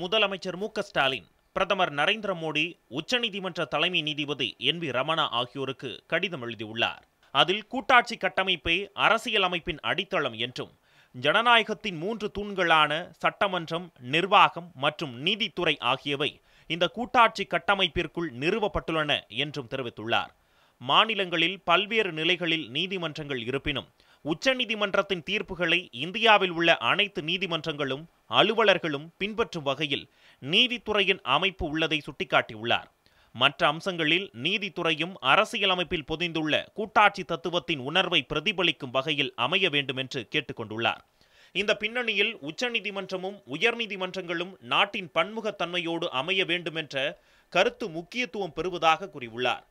முதலமைச்சர் மு க ஸ்டாலின் பிரதமர் நரேந்திர மோடி உச்சநீதிமன்ற தலைமை நீதிபதி என் வி ரமணா ஆகியோருக்கு கடிதம் எழுதியுள்ளார் அதில் கூட்டாட்சி கட்டமைப்பே அரசியல் அமைப்பின் அடித்தளம் என்றும் ஜனநாயகத்தின் மூன்று தூண்களான சட்டமன்றம் நிர்வாகம் மற்றும் நீதித்துறை ஆகியவை இந்த கூட்டாட்சி கட்டமைப்பிற்குள் நிறுவப்பட்டுள்ளன என்றும் தெரிவித்துள்ளார் மாநிலங்களில் பல்வேறு நிலைகளில் நீதிமன்றங்கள் இருப்பினும் உச்சநீதிமன்றத்தின் தீர்ப்புகளை இந்தியாவில் உள்ள அனைத்து நீதிமன்றங்களும் அலுவலர்களும் பின்பற்றும் வகையில் நீதித்துறையின் அமைப்பு உள்ளதை சுட்டிக்காட்டியுள்ளார் மற்ற அம்சங்களில் நீதித்துறையும் அரசியலமைப்பில் பொதிந்துள்ள கூட்டாட்சி தத்துவத்தின் உணர்வை பிரதிபலிக்கும் வகையில் அமைய வேண்டும் என்று கேட்டுக்கொண்டுள்ளார் இந்த பின்னணியில் உச்சநீதிமன்றமும் உயர்நீதிமன்றங்களும் நாட்டின் பன்முகத்தன்மையோடு அமைய வேண்டும் என்ற கருத்து முக்கியத்துவம் பெறுவதாக கூறியுள்ளார்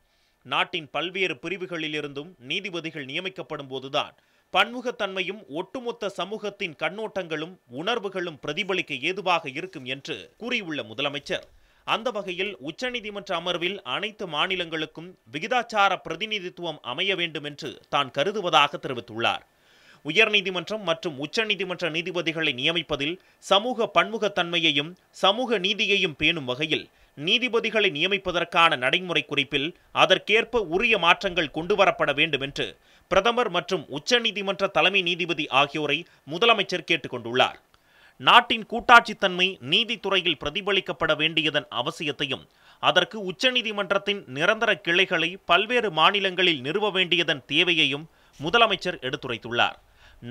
நாட்டின் பல்வேறு பிரிவுகளிலிருந்தும் நீதிபதிகள் நியமிக்கப்படும் போதுதான் பன்முகத்தன்மையும் ஒட்டுமொத்த சமூகத்தின் கண்ணோட்டங்களும் உணர்வுகளும் பிரதிபலிக்க ஏதுவாக இருக்கும் என்று கூறியுள்ள முதலமைச்சர் அந்த வகையில் உச்சநீதிமன்ற அமர்வில் அனைத்து மாநிலங்களுக்கும் விகிதாச்சார பிரதிநிதித்துவம் அமைய வேண்டும் என்று தான் கருதுவதாக தெரிவித்துள்ளார் உயர்நீதிமன்றம் மற்றும் உச்சநீதிமன்ற நீதிபதிகளை நியமிப்பதில் சமூக பன்முகத்தன்மையையும் சமூக நீதியையும் பேணும் வகையில் நீதிபதிகளை நியமிப்பதற்கான நடைமுறை குறிப்பில் அதற்கேற்ப உரிய மாற்றங்கள் கொண்டுவரப்பட வேண்டும் என்று பிரதமர் மற்றும் உச்சநீதிமன்ற தலைமை நீதிபதி ஆகியோரை முதலமைச்சர் கேட்டுக்கொண்டுள்ளார் நாட்டின் கூட்டாட்சித்தன்மை நீதித்துறையில் பிரதிபலிக்கப்பட வேண்டியதன் அவசியத்தையும் அதற்கு உச்சநீதிமன்றத்தின் நிரந்தர கிளைகளை பல்வேறு மாநிலங்களில் நிறுவ வேண்டியதன் தேவையையும் முதலமைச்சர் எடுத்துரைத்துள்ளார்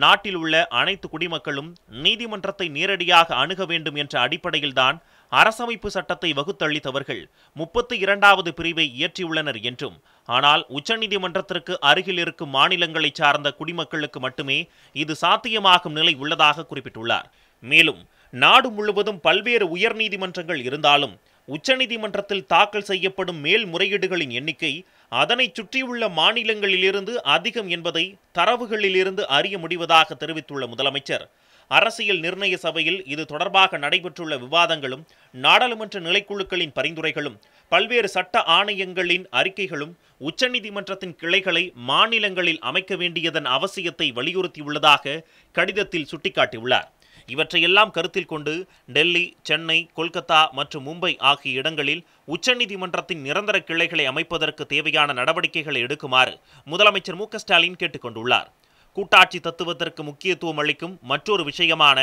நாட்டில் உள்ள அனைத்து குடிமக்களும் நீதிமன்றத்தை நேரடியாக அணுக வேண்டும் என்ற அடிப்படையில்தான் அரசமைப்பு சட்டத்தை வகுத்தளித்தவர்கள் முப்பத்தி இரண்டாவது பிரிவை இயற்றியுள்ளனர் என்றும் ஆனால் உச்சநீதிமன்றத்திற்கு அருகில் இருக்கும் மாநிலங்களை சார்ந்த குடிமக்களுக்கு மட்டுமே இது சாத்தியமாகும் நிலை உள்ளதாக குறிப்பிட்டுள்ளார் மேலும் நாடு முழுவதும் பல்வேறு உயர்நீதிமன்றங்கள் இருந்தாலும் உச்சநீதிமன்றத்தில் தாக்கல் செய்யப்படும் மேல்முறையீடுகளின் எண்ணிக்கை அதனை சுற்றியுள்ள மாநிலங்களிலிருந்து அதிகம் என்பதை தரவுகளிலிருந்து அறிய முடிவதாக தெரிவித்துள்ள முதலமைச்சர் அரசியல் நிர்ணய சபையில் இது தொடர்பாக நடைபெற்றுள்ள விவாதங்களும் நாடாளுமன்ற நிலைக்குழுக்களின் பரிந்துரைகளும் பல்வேறு சட்ட ஆணையங்களின் அறிக்கைகளும் உச்சநீதிமன்றத்தின் கிளைகளை மாநிலங்களில் அமைக்க வேண்டியதன் அவசியத்தை வலியுறுத்தியுள்ளதாக கடிதத்தில் சுட்டிக்காட்டியுள்ளார் இவற்றையெல்லாம் கருத்தில் கொண்டு டெல்லி சென்னை கொல்கத்தா மற்றும் மும்பை ஆகிய இடங்களில் உச்சநீதிமன்றத்தின் நிரந்தர கிளைகளை அமைப்பதற்கு தேவையான நடவடிக்கைகளை எடுக்குமாறு முதலமைச்சர் மு ஸ்டாலின் கேட்டுக்கொண்டுள்ளார் கூட்டாட்சி தத்துவத்திற்கு முக்கியத்துவம் அளிக்கும் மற்றொரு விஷயமான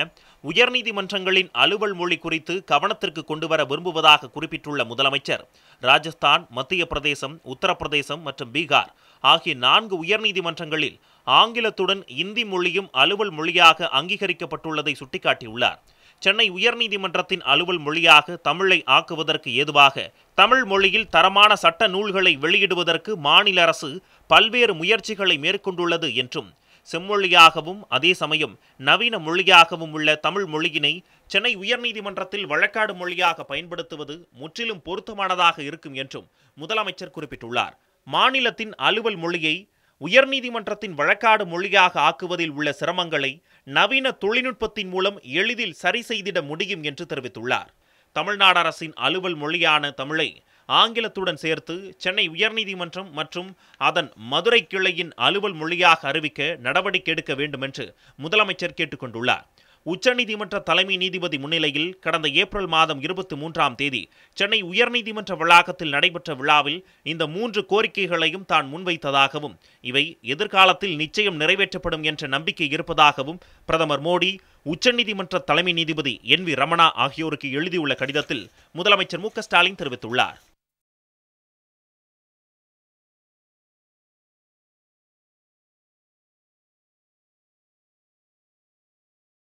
உயர்நீதிமன்றங்களின் அலுவல் மொழி குறித்து கவனத்திற்கு கொண்டுவர விரும்புவதாக குறிப்பிட்டுள்ள முதலமைச்சர் ராஜஸ்தான் மத்திய பிரதேசம் உத்தரப்பிரதேசம் மற்றும் பீகார் ஆகிய நான்கு உயர்நீதிமன்றங்களில் ஆங்கிலத்துடன் இந்தி மொழியும் அலுவல் மொழியாக அங்கீகரிக்கப்பட்டுள்ளதை சுட்டிக்காட்டியுள்ளார் சென்னை உயர்நீதிமன்றத்தின் அலுவல் மொழியாக தமிழை ஆக்குவதற்கு ஏதுவாக தமிழ் மொழியில் தரமான சட்ட நூல்களை வெளியிடுவதற்கு மாநில அரசு பல்வேறு முயற்சிகளை மேற்கொண்டுள்ளது என்றும் செம்மொழியாகவும் அதே சமயம் நவீன மொழியாகவும் உள்ள தமிழ் மொழியினை சென்னை உயர்நீதிமன்றத்தில் வழக்காடு மொழியாக பயன்படுத்துவது முற்றிலும் பொருத்தமானதாக இருக்கும் என்றும் முதலமைச்சர் குறிப்பிட்டுள்ளார் மாநிலத்தின் அலுவல் மொழியை உயர்நீதிமன்றத்தின் வழக்காடு மொழியாக ஆக்குவதில் உள்ள சிரமங்களை நவீன தொழில்நுட்பத்தின் மூலம் எளிதில் சரி செய்திட முடியும் என்று தெரிவித்துள்ளார் தமிழ்நாடு அரசின் அலுவல் மொழியான தமிழை ஆங்கிலத்துடன் சேர்த்து சென்னை உயர்நீதிமன்றம் மற்றும் அதன் மதுரை கிளையின் அலுவல் மொழியாக அறிவிக்க நடவடிக்கை எடுக்க வேண்டும் என்று முதலமைச்சர் கேட்டுக்கொண்டுள்ளார் உச்சநீதிமன்ற தலைமை நீதிபதி முன்னிலையில் கடந்த ஏப்ரல் மாதம் இருபத்தி மூன்றாம் தேதி சென்னை உயர்நீதிமன்ற வளாகத்தில் நடைபெற்ற விழாவில் இந்த மூன்று கோரிக்கைகளையும் தான் முன்வைத்ததாகவும் இவை எதிர்காலத்தில் நிச்சயம் நிறைவேற்றப்படும் என்ற நம்பிக்கை இருப்பதாகவும் பிரதமர் மோடி உச்சநீதிமன்ற தலைமை நீதிபதி என் வி ரமணா ஆகியோருக்கு எழுதியுள்ள கடிதத்தில் முதலமைச்சர் மு ஸ்டாலின் தெரிவித்துள்ளார்